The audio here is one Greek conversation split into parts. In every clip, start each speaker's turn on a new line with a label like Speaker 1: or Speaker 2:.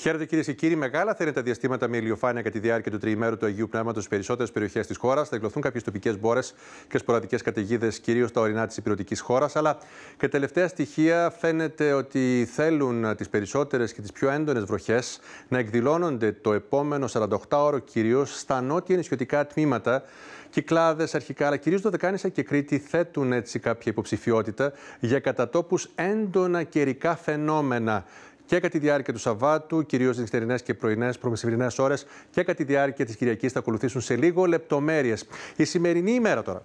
Speaker 1: Χαίρετε κυρίες και κύριοι. Μεγάλα θα τα διαστήματα με ηλιοφάνεια κατά τη διάρκεια του τριημέρου του Αγίου Πνεύματος σε περισσότερες περιοχές της χώρας. Θα εκλωθούν κάποιες τοπικές μπόρες και σποραδικές καταιγίδες, κυρίως στα ορεινά της υπηρετικής χώρας. Αλλά και τελευταία στοιχεία φαίνεται ότι θέλουν τις περισσότερες και τις πιο έντονες βροχές να εκδηλώνονται το επόμενο 48ωρο κυρίως στα νότια νησιωτικά τμήματα. Κυκλάδες αρχικά, αλλά κυρίως Δεκάνησα και Κρήτη θέτουν έτσι κάποια υποψηφιότητα για κατατόπου έντονα καιρικά φαινόμενα και κατά τη διάρκεια του Σαββάτου, κυρίως νυχτερινές και πρωινές προμεσημερινές ώρες και κατά τη διάρκεια της Κυριακής θα ακολουθήσουν σε λίγο λεπτομέρειες. Η σημερινή ημέρα τώρα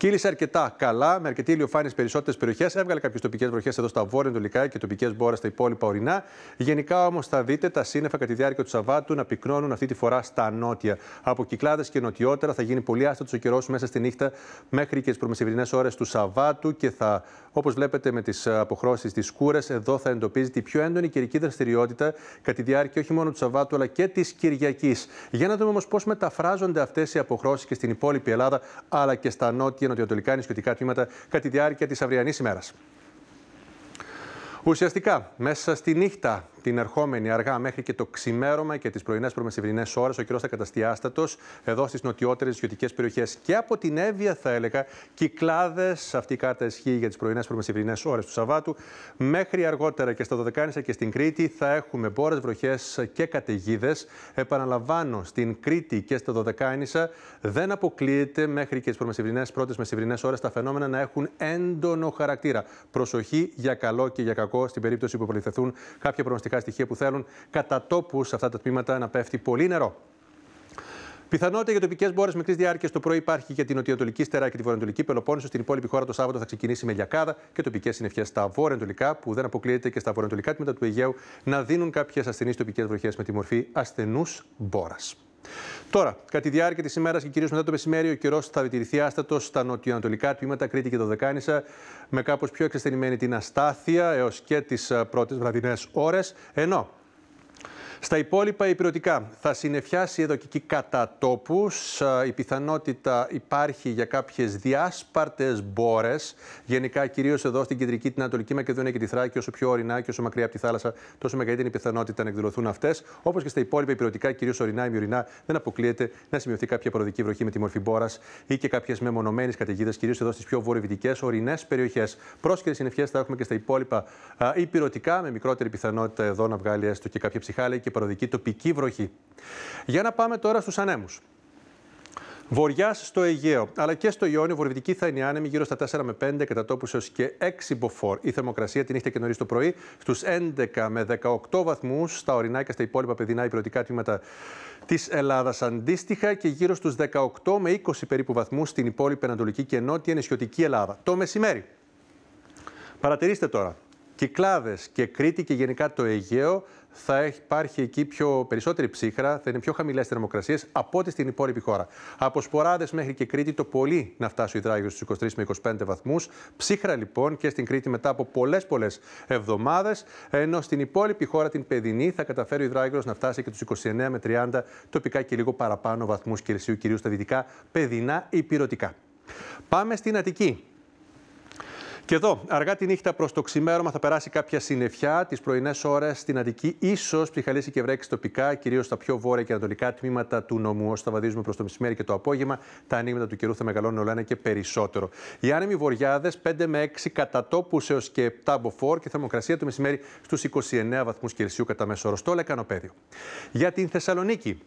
Speaker 1: Κύλησε αρκετά καλά, με αρκετή ηλιοφάνεια στις περισσότερες περιοχές. Έβγαλε κάποιες τοπικές βροχές εδώ στα βορεια εντολικά και τοπικές μπόρες στα υπόλοιπα ορεινά. Γενικά όμως θα δείτε τα σύννεφα κατά τη διάρκεια του Σαββάτου να πυκνώνουν αυτή τη φορά στα νότια. Από κυκλάδες και νοτιότερα θα γίνει πολύ άστατος ο καιρός μέσα στη νύχτα μέχρι και τις προμεσημερινές ώρες του Σαββάτου και θα, όπως βλέπετε με τις αποχρώσεις της κούρε, εδώ θα εντοπίζει την πιο έντονη καιρική δραστηριότητα κατά τη διάρκεια όχι μόνο του Σαββάτου αλλά και της Κυριακής. Για να δούμε όμως πώς μεταφράζονται αυτές οι αποχρώσεις και στην υπόλοιπη Ελλάδα αλλά και στα νότια νοτιοανατολικά νησιωτικά τμήματα κατά τη διάρκεια της αυριανής ημέρας. Ουσιαστικά, μέσα στη νύχτα την ερχόμενη αργά μέχρι και το ξημέρωμα και τις πρωινές προμεσηβρινές ώρες. Ο καιρός θα καταστιάστατο, εδώ στις νοτιότερες ιδιωτικέ περιοχές και από την Εύβοια, θα έλεγα, κυκλάδες. Αυτή η κάρτα ισχύει για τις πρωινές προμεσηβρινές ώρες του Σαββάτου. Μέχρι αργότερα και στα Δωδεκάνησα και στην Κρήτη θα έχουμε μπόρες, βροχές και καταιγίδες. Επαναλαμβάνω, στην Κρήτη και στα Δωδεκάνησα δεν αποκλείεται μέχρι και τις προμεσηβρινές πρώτες μεσηβρινές ώρες τα φαινόμενα να έχουν έντονο χαρακτήρα. Προσοχή για καλό και για κακό στην περίπτωση που προληθεθούν κάποια προγνωστικά στοιχεία που θέλουν κατά τόπους σε αυτά τα τμήματα να πέφτει πολύ νερό. Πιθανότητα για τοπικές μπόρες μικρής διάρκειας το πρωί υπάρχει για την νοτιοανατολική στερά και τη βορειοανατολική Πελοπόννησο. Στην υπόλοιπη χώρα το Σάββατο θα ξεκινήσει με λιακάδα και τοπικές συννεφιές στα βορειοτολικά. που δεν αποκλείεται και στα βορειοανατολικά τμήματα του Αιγαίου να δίνουν κάποιες ασθενείς τοπικές βροχές με τη μορφή ασθενούς μπόρας. Τώρα, κατά τη διάρκεια της ημέρας και κυρίως μετά το μεσημέρι, ο καιρός θα διατηρηθεί άστατος στα νοτιοανατολικά τμήματα Κρήτη και το Δεκάνησα, με κάπως πιο εξασθενημένη την αστάθεια έως και τις ε, πρώτες βραδινές ώρες. Ενώ στα υπόλοιπα υπηρετικά θα συνεφιάσει εδώ και εκεί κατά τόπους. Η πιθανότητα υπάρχει για κάποιες διάσπαρτες μπόρες. Γενικά κυρίως εδώ στην κεντρική, την Ανατολική Μακεδονία και τη Θράκη, όσο πιο ορεινά και όσο μακριά από τη θάλασσα, τόσο μεγαλύτερη η πιθανότητα να εκδηλωθούν αυτές. Όπως και στα υπόλοιπα υπηρετικά, κυρίως ορεινά ή μειωρινά, δεν αποκλείεται να σημειωθεί κάποια προοδική βροχή με τη μορφή μπόρας ή και κάποιες μεμονωμένες καταιγίδες, κυρίως εδώ στις πιο βορειοδυτικές ορεινές περιοχές. Πρόσκαιρε συνεφιέ θα έχουμε και στα υπόλοιπα υπηρετικά, με μικρότερη πιθανότητα εδώ να βγάλει έστω και κάποια ψυχάλη και παροδική τοπική βροχή. Για να πάμε τώρα στους ανέμους. Βορειά στο Αιγαίο, αλλά και στο Ιόνιο, βορειοδυτική θα είναι η άνεμη γύρω στα 4 με 5, κατά τόπους έως και 6 μποφόρ. Η θερμοκρασία την νύχτα και νωρίς το πρωί στους 11 με 18 βαθμούς, στα ορεινά και στα υπόλοιπα παιδινά υπηρετικά τμήματα της Ελλάδας αντίστοιχα και γύρω στους 18 με 20 περίπου βαθμούς στην υπόλοιπη Ανατολική και Νότια Νησιωτική Ελλάδα. Το μεσημέρι. Παρατηρήστε τώρα. Κυκλάδες και Κρήτη και γενικά το Αιγαίο θα υπάρχει εκεί πιο περισσότερη ψύχρα, θα είναι πιο χαμηλές θερμοκρασίες από ό,τι στην υπόλοιπη χώρα. Από σποράδες μέχρι και Κρήτη το πολύ να φτάσει ο υδράγιος στους 23 με 25 βαθμούς. Ψύχρα λοιπόν και στην Κρήτη μετά από πολλές πολλές εβδομάδες. Ενώ στην υπόλοιπη χώρα την Παιδινή θα καταφέρει ο υδράγιος να φτάσει και τους 29 με 30 τοπικά και λίγο παραπάνω βαθμούς Κελσίου, κυρίως στα δυτικά παιδινά υπηρετικά. Πάμε στην Αττική. Και εδώ, αργά τη νύχτα προς το ξημέρωμα θα περάσει κάποια συννεφιά. Τις πρωινές ώρες στην Αντική, ίσως ψυχαλίσει και βρέξει τοπικά, κυρίως στα πιο βόρεια και ανατολικά τμήματα του νομού. Όσο θα βαδίζουμε προς το μεσημέρι και το απόγευμα, τα ανοίγματα του καιρού θα μεγαλώνουν όλα ένα και περισσότερο. Οι άνεμοι βορειάδε 5 με 6 κατά τόπους έως και 7 μποφόρ και θερμοκρασία το μεσημέρι στους 29 βαθμούς Κελσίου κατά μέσο όρο. Το λεκανοπέδιο. Για την Θεσσαλονίκη,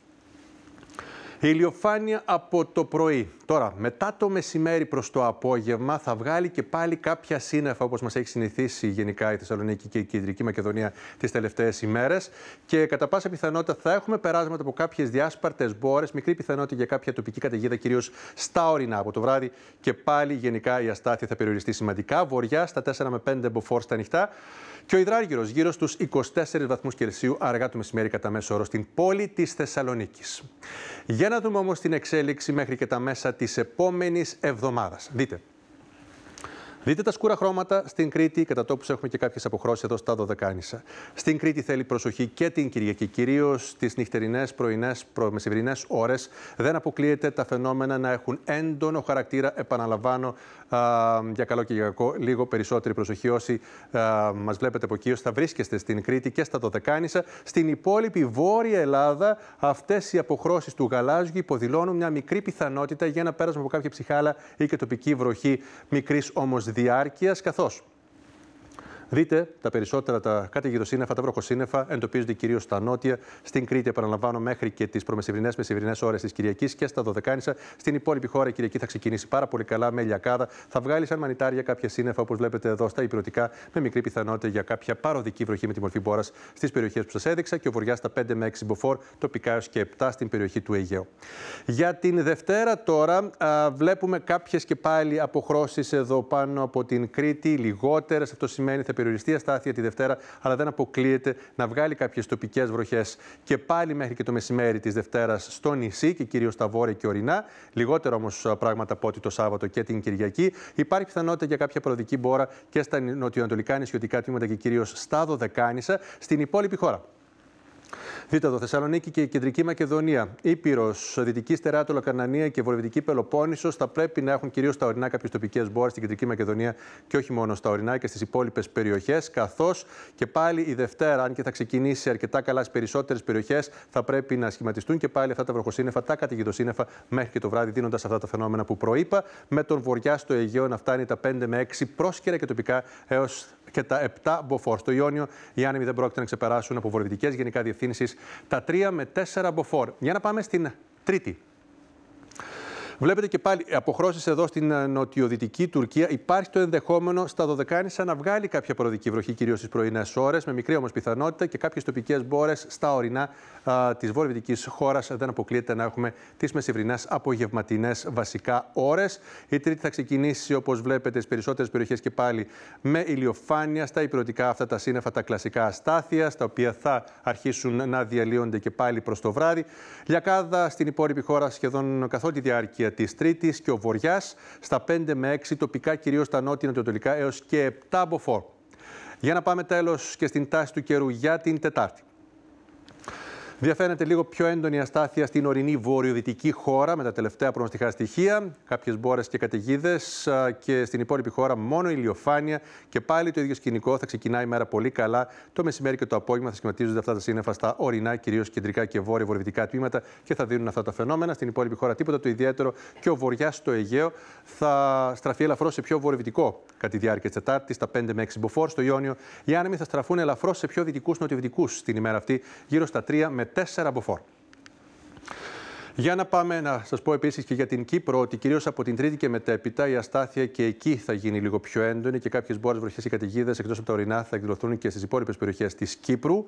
Speaker 1: ηλιοφάνεια από το πρωί. Τώρα, μετά το μεσημέρι προς το απόγευμα, θα βγάλει και πάλι κάποια σύννεφα όπως μας έχει συνηθίσει γενικά η Θεσσαλονίκη και η Κεντρική Μακεδονία τις τελευταίες ημέρες. Και κατά πάσα πιθανότητα θα έχουμε περάσματα από κάποιες διάσπαρτες μπόρες, μικρή πιθανότητα για κάποια τοπική καταιγίδα, κυρίως στα ορεινά. Από το βράδυ και πάλι γενικά η αστάθεια θα περιοριστεί σημαντικά. Βορειά στα 4 με 5 εμποφόρ στα νυχτά. Και ο υδράργυρος γύρω στους 24 βαθμούς Κελσίου αργά το μεσημέρι κατά μέσο όρο στην πόλη της Θεσσαλονίκης. Για να δούμε όμως την εξέλιξη μέχρι και τα μέσα της επόμενης εβδομάδας. Δείτε. Δείτε τα σκούρα χρώματα στην Κρήτη. Κατά τόπου έχουμε και κάποιες αποχρώσεις εδώ στα Δωδεκάνησα. Στην Κρήτη θέλει προσοχή και την Κυριακή, κυρίως στις νυχτερινές, πρωινές, προμεσημβρινέ ώρες. Δεν αποκλείεται τα φαινόμενα να έχουν έντονο χαρακτήρα. Επαναλαμβάνω α, για καλό και για κακό, λίγο περισσότερη προσοχή. Όσοι μας βλέπετε από εκεί, θα βρίσκεστε στην Κρήτη και στα Δωδεκάνησα. Στην υπόλοιπη Βόρεια Ελλάδα, αυτές οι αποχρώσεις του γαλάζιου υποδηλώνουν μια μικρή πιθανότητα για ένα πέρασμα από κάποια ψυχάλα ή και τοπική βροχή μικρής όμω Διάρκειας καθώς Δείτε τα περισσότερα τα κάτω σύννεφα, τα βροχοσύννεφα εντοπίζονται κυρίως στα νότια, στην Κρήτη, επαναλαμβάνω, μέχρι και τις προμεσηβρινέ μεσηβρινέ ώρες της Κυριακής και στα Δωδεκάνησα. Στην υπόλοιπη χώρα η Κυριακή θα ξεκινήσει πάρα πολύ καλά με λιακάδα. Θα βγάλει σαν μανιτάρια κάποια σύννεφα, όπως βλέπετε εδώ στα υπηρετικά, με μικρή πιθανότητα για κάποια παροδική βροχή με τη μορφή μπόρας στις περιοχές που σας έδειξα και ο βορειάς στα 5 με 6 μποφόρ, τοπικά έως και 7 στην περιοχή του Αιγαίου. Για την Δευτέρα τώρα α, βλέπουμε κάποιες και πάλι αποχρώσεις εδώ πάνω από την Κρήτη, λιγότερες. Αυτό σημαίνει θα περιοριστεί αστάθεια τη Δευτέρα, αλλά δεν αποκλείεται να βγάλει κάποιες τοπικές βροχές και πάλι μέχρι και το μεσημέρι της Δευτέρας στο νησί και κυρίως στα βόρεια και ορεινά. Λιγότερο όμω πράγματα από ότι το Σάββατο και την Κυριακή. Υπάρχει πιθανότητα για κάποια προοδική μπόρα και στα νοτιοανατολικά νησιωτικά τμήματα και κυρίως στα Δωδεκάνησα. Στην υπόλοιπη χώρα εδώ, Θεσσαλονίκη και η Κεντρική Μακεδονία. Ήπειρος, Δυτική Στεράτολα, Κανανία και Βορειοδυτική Πελοπόννησος θα πρέπει να έχουν κυρίως τα ορεινά κάποιες τοπικές μπόρες στην Κεντρική Μακεδονία και όχι μόνο στα ορεινά και στις υπόλοιπες περιοχές. Καθώς και πάλι η Δευτέρα, αν και θα ξεκινήσει αρκετά καλά στις περισσότερες περιοχές, θα πρέπει να σχηματιστούν και πάλι αυτά τα βροχοσύννεφα, τα καταιγιδοσύννεφα μέχρι και το βράδυ, δίνοντας αυτά τα φαινόμενα που προείπα, με τον βορειά στο Αιγαίο να φτάνει τα 5 με 6 πρόσκαιρα και τοπικά έως και τα 7 μποφόρ. Στο Ιόνιο οι άνεμοι δεν πρόκειται να ξεπεράσουν από βορειοδυτικές γενικά διευθύνσεις τα 3 με 4 μποφόρ. Για να πάμε στην τρίτη Βλέπετε και πάλι αποχρώσεις εδώ στην ε, νοτιοδυτική Τουρκία. Υπάρχει το ενδεχόμενο στα Δωδεκάνησα να βγάλει κάποια προοδική βροχή, κυρίως στις πρωινές ώρες, με μικρή όμως πιθανότητα και κάποιες τοπικές μπόρες στα ορεινά ε, της βορειοδυτικής χώρας. Δεν αποκλείεται να έχουμε τις μεσηβρινέ απογευματινές βασικά ώρες. Η Τρίτη θα ξεκινήσει, όπως βλέπετε, στις περισσότερες περιοχές και πάλι με ηλιοφάνεια στα υπηρετικά αυτά τα σύννεφα, τα κλασικά αστάθεια, τα οποία θα αρχίσουν να διαλύονται και πάλι προς το βράδυ. Λιακάδα στην υπόλοιπη χώρα σχεδόν καθ' όλη τη διάρκεια της Τρίτης και ο Βορειά στα 5 με 6, τοπικά κυρίως στα νότια νοτιοτολικά έως και 7 μποφόρ. Για να πάμε τέλος και στην τάση του καιρού για την Τετάρτη. Διαφαίνεται λίγο πιο έντονη αστάθεια στην ορεινή βορειοδυτική χώρα με τα τελευταία προνοστικά στοιχεία, κάποιες μπόρες και καταιγίδες και στην υπόλοιπη χώρα μόνο ηλιοφάνεια και πάλι το ίδιο σκηνικό. Θα ξεκινάει η μέρα πολύ καλά. Το μεσημέρι και το απόγευμα θα σχηματίζονται αυτά τα σύννεφα στα ορεινά, κυρίως κεντρικά και βόρειο-βορειοδυτικά τμήματα και θα δίνουν αυτά τα φαινόμενα. Στην υπόλοιπη χώρα τίποτα το ιδιαίτερο και ο βορειά στο Αιγαίο θα στραφεί ελαφρώς σε πιο βορειοδυτικό κατά τη διάρκεια της Τετάρτης, στα 5 με 6 μποφόρ. Στο Ιόνιο οι άνεμοι θα στραφούν ελαφρώς σε πιο δυτικούς νοτιοδυτικούς την ημέρα αυτή, γύρω στα 3 με test setup before. Για να πάμε να σας πω επίσης και για την Κύπρο ότι κυρίως από την Τρίτη και μετέπειτα η αστάθεια και εκεί θα γίνει λίγο πιο έντονη και κάποιες μπόρες, βροχές ή καταιγίδες εκτός από τα ορεινά θα εκδηλωθούν και στις υπόλοιπες περιοχές της Κύπρου.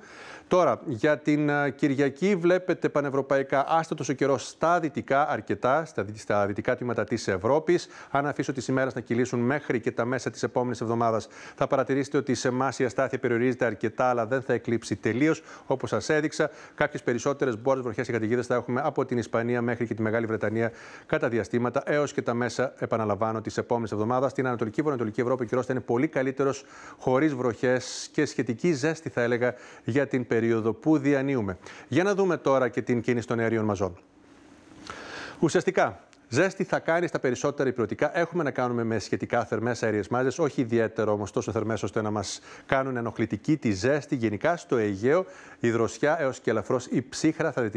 Speaker 1: Τώρα, για την Κυριακή βλέπετε πανευρωπαϊκά άστατο ο καιρό στα δυτικά αρκετά, στα δυτικά τμήματα της Ευρώπης. Αν αφήσω τις ημέρες να κυλήσουν μέχρι και τα μέσα της επόμενης εβδομάδας, θα παρατηρήσετε ότι σε εμάς η αστάθεια περιορίζεται αρκετά, αλλά δεν θα εκλείψει τελείως. Όπως σας έδειξα, κάποιες περισσότερες μπόρες, βροχές και καταιγίδες θα έχουμε από την Ισπανία Ισπανία μέχρι και τη Μεγάλη Βρετανία κατά διαστήματα έως και τα μέσα, επαναλαμβάνω, της επόμενης εβδομάδας. Στην Ανατολική Βορειοανατολική Ευρώπη ο καιρό θα είναι πολύ καλύτερος, χωρίς βροχές και σχετική ζέστη, θα έλεγα, για την περίοδο που διανύουμε. Για να δούμε τώρα και την κίνηση των αερίων μαζών. Ουσιαστικά, Ζέστη θα κάνει στα περισσότερα υπηρετικά. Έχουμε να κάνουμε με σχετικά θερμές αέριες μάζες, όχι ιδιαίτερα όμως τόσο θερμές ώστε να μας κάνουν ενοχλητική τη ζέστη. Γενικά στο Αιγαίο η δροσιά έως και ελαφρώς η ψύχρα θα,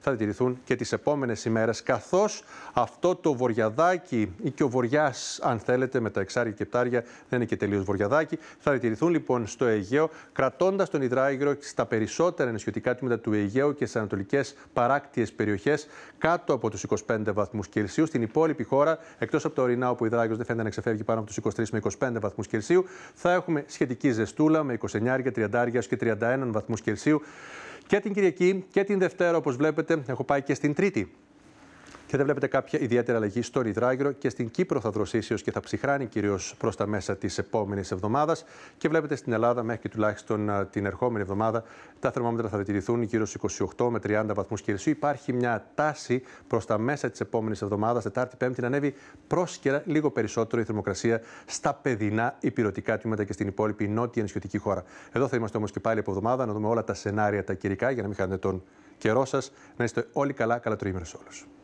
Speaker 1: θα διατηρηθούν και τις επόμενες ημέρες. Καθώς αυτό το βοριαδάκι ή και ο βοριάς, αν θέλετε, με τα εξάρια και πτάρια, δεν είναι και τελείως βοριαδάκι, θα διατηρηθούν λοιπόν στο Αιγαίο, κρατώντας τον υδράγυρο στα περισσότερα νησιωτικά τμήματα του Αιγαίου και στις ανατολικές παράκτιες περιοχές κάτω από τους 25 βαθμού και Κελσίου. Στην υπόλοιπη χώρα, εκτός από το ορεινά, όπου η δράγκο δεν φαίνεται να ξεφεύγει πάνω από τους 23 με 25 βαθμούς Κελσίου, θα έχουμε σχετική ζεστούλα με 29, 30 και 31 βαθμούς Κελσίου. Και την Κυριακή και την Δευτέρα, όπως βλέπετε, έχω πάει και στην Τρίτη και δεν βλέπετε κάποια ιδιαίτερη αλλαγή στο Ριδράγυρο και στην Κύπρο θα δροσίσει και θα ψυχράνει κυρίως προς τα μέσα της επόμενης εβδομάδας. Και βλέπετε στην Ελλάδα μέχρι και τουλάχιστον την ερχόμενη εβδομάδα τα θερμόμετρα θα διατηρηθούν γύρω στους 28 με 30 βαθμούς Κελσίου. Υπάρχει μια τάση προς τα μέσα της επόμενης εβδομάδας, Τετάρτη, Πέμπτη, να ανέβει πρόσκαιρα λίγο περισσότερο η θερμοκρασία στα παιδινά υπηρετικά τμήματα και στην υπόλοιπη νότια νησιωτική χώρα. Εδώ θα είμαστε όμως και πάλι από εβδομάδα να δούμε όλα τα σενάρια τα κυρικά για να μην χάνετε τον καιρό σας. Να είστε όλοι καλά. Καλά όλου.